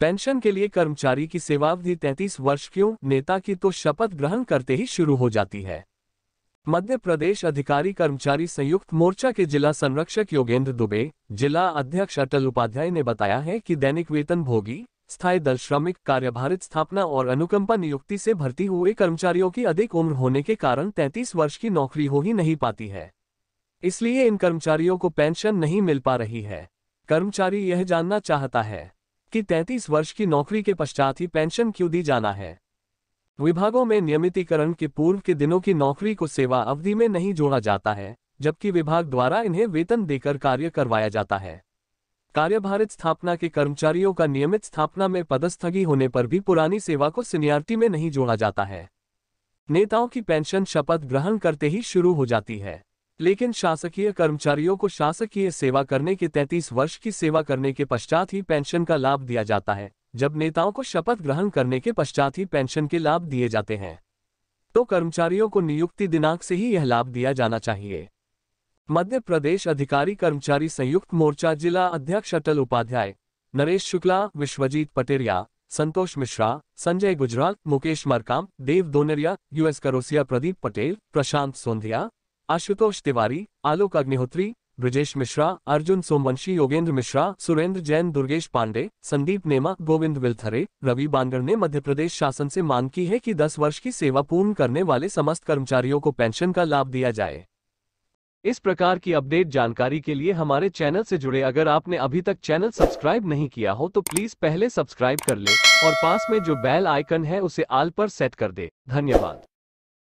pension के लिए कर्मचारी की सेवावधि 33 वर्ष क्यों नेता की तो शपथ ग्रहण करते ही शुरू हो जाती है मध्य प्रदेश अधिकारी कर्मचारी संयुक्त मोर्चा के जिला संरक्षक योगेंद्र दुबे जिला अध्यक्ष अटल उपाध्याय ने बताया है कि दैनिक वेतन भोगी स्थायी दल श्रमिक कार्यभारित स्थापना और अनुकंपा नियुक्ति से भर्ती हुए कर्मचारियों की अधिक उम्र होने के कारण 33 वर्ष की नौकरी हो ही नहीं पाती है इसलिए इन कर्मचारियों को पेंशन नहीं मिल पा रही है कर्मचारी यह जानना चाहता है कि 33 वर्ष की नौकरी के पश्चात ही पेंशन क्यों दी जाना है विभागों में नियमितीकरण के पूर्व के दिनों की नौकरी को सेवा अवधि में नहीं जोड़ा जाता है जबकि विभाग द्वारा इन्हें वेतन देकर कार्य करवाया जाता है कार्यभारित स्थापना के कर्मचारियों का नियमित स्थापना में पदस्थगी होने पर भी पुरानी सेवा को सीनियरिटी में नहीं जोड़ा जाता है नेताओं की पेंशन शपथ ग्रहण करते ही शुरू हो जाती है लेकिन शासकीय कर्मचारियों को शासकीय सेवा करने के 33 वर्ष की सेवा करने के पश्चात ही पेंशन का लाभ दिया जाता है जब नेताओं को शपथ ग्रहण करने के पश्चात ही पेंशन के लाभ दिए जाते हैं तो कर्मचारियों को नियुक्ति दिनांक से ही यह लाभ दिया जाना चाहिए मध्य प्रदेश अधिकारी कर्मचारी संयुक्त मोर्चा जिला अध्यक्ष अटल उपाध्याय नरेश शुक्ला विश्वजीत पटेरिया संतोष मिश्रा संजय गुजराल मुकेश मरकाम देव दोनरिया यूएस करोसिया प्रदीप पटेल प्रशांत सोंधिया आशुतोष तिवारी आलोक अग्निहोत्री ब्रजेश मिश्रा अर्जुन सोमवंशी योगेंद्र मिश्रा सुरेंद्र जैन दुर्गेश पांडे संदीप नेमा गोविंद विल्थरे रवि बांगर ने मध्य प्रदेश शासन से मांग की है कि 10 वर्ष की सेवा पूर्ण करने वाले समस्त कर्मचारियों को पेंशन का लाभ दिया जाए इस प्रकार की अपडेट जानकारी के लिए हमारे चैनल से जुड़े अगर आपने अभी तक चैनल सब्सक्राइब नहीं किया हो तो प्लीज पहले सब्सक्राइब कर ले और पास में जो बैल आइकन है उसे आल पर सेट कर दे धन्यवाद